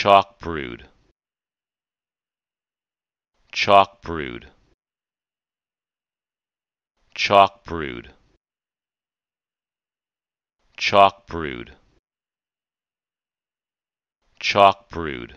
Chalk brood. Chalk brood. Chalk brood. Chalk brood. Chalk brood.